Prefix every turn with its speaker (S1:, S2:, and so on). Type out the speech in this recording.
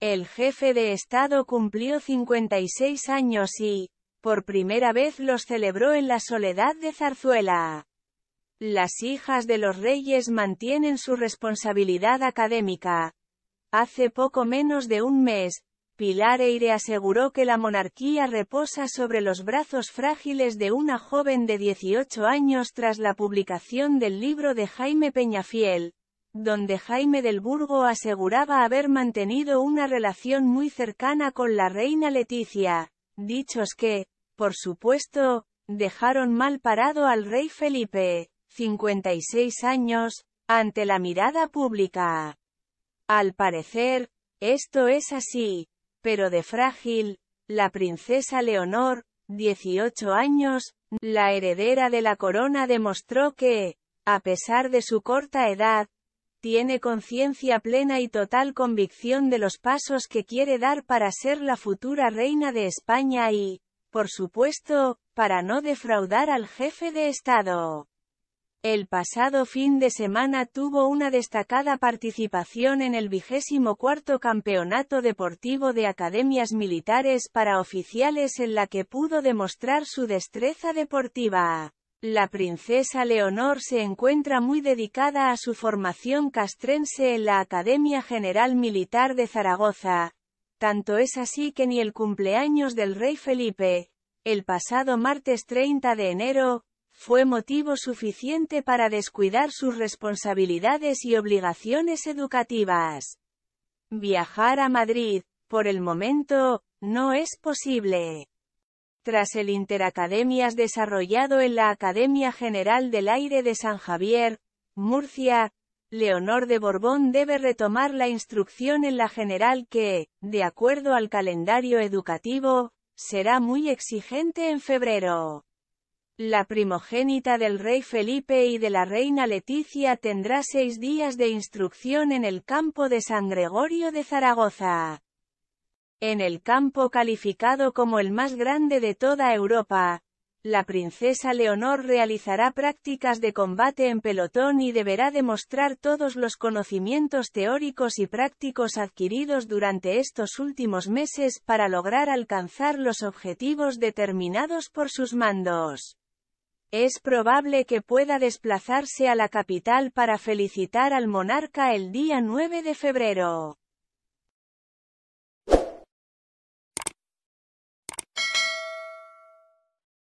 S1: El jefe de Estado cumplió 56 años y, por primera vez los celebró en la soledad de Zarzuela. Las hijas de los reyes mantienen su responsabilidad académica. Hace poco menos de un mes, Pilar Eire aseguró que la monarquía reposa sobre los brazos frágiles de una joven de 18 años tras la publicación del libro de Jaime Peñafiel, donde Jaime del Burgo aseguraba haber mantenido una relación muy cercana con la reina Leticia, dichos que, por supuesto, dejaron mal parado al rey Felipe, 56 años, ante la mirada pública. Al parecer, esto es así, pero de frágil, la princesa Leonor, 18 años, la heredera de la corona demostró que, a pesar de su corta edad, tiene conciencia plena y total convicción de los pasos que quiere dar para ser la futura reina de España y, por supuesto, para no defraudar al jefe de Estado. El pasado fin de semana tuvo una destacada participación en el vigésimo cuarto Campeonato Deportivo de Academias Militares para Oficiales en la que pudo demostrar su destreza deportiva. La princesa Leonor se encuentra muy dedicada a su formación castrense en la Academia General Militar de Zaragoza. Tanto es así que ni el cumpleaños del rey Felipe, el pasado martes 30 de enero, fue motivo suficiente para descuidar sus responsabilidades y obligaciones educativas. Viajar a Madrid, por el momento, no es posible. Tras el Interacademias desarrollado en la Academia General del Aire de San Javier, Murcia, Leonor de Borbón debe retomar la instrucción en la general que, de acuerdo al calendario educativo, será muy exigente en febrero. La primogénita del rey Felipe y de la reina Leticia tendrá seis días de instrucción en el campo de San Gregorio de Zaragoza. En el campo calificado como el más grande de toda Europa, la princesa Leonor realizará prácticas de combate en pelotón y deberá demostrar todos los conocimientos teóricos y prácticos adquiridos durante estos últimos meses para lograr alcanzar los objetivos determinados por sus mandos. Es probable que pueda desplazarse a la capital para felicitar al monarca el día 9 de febrero.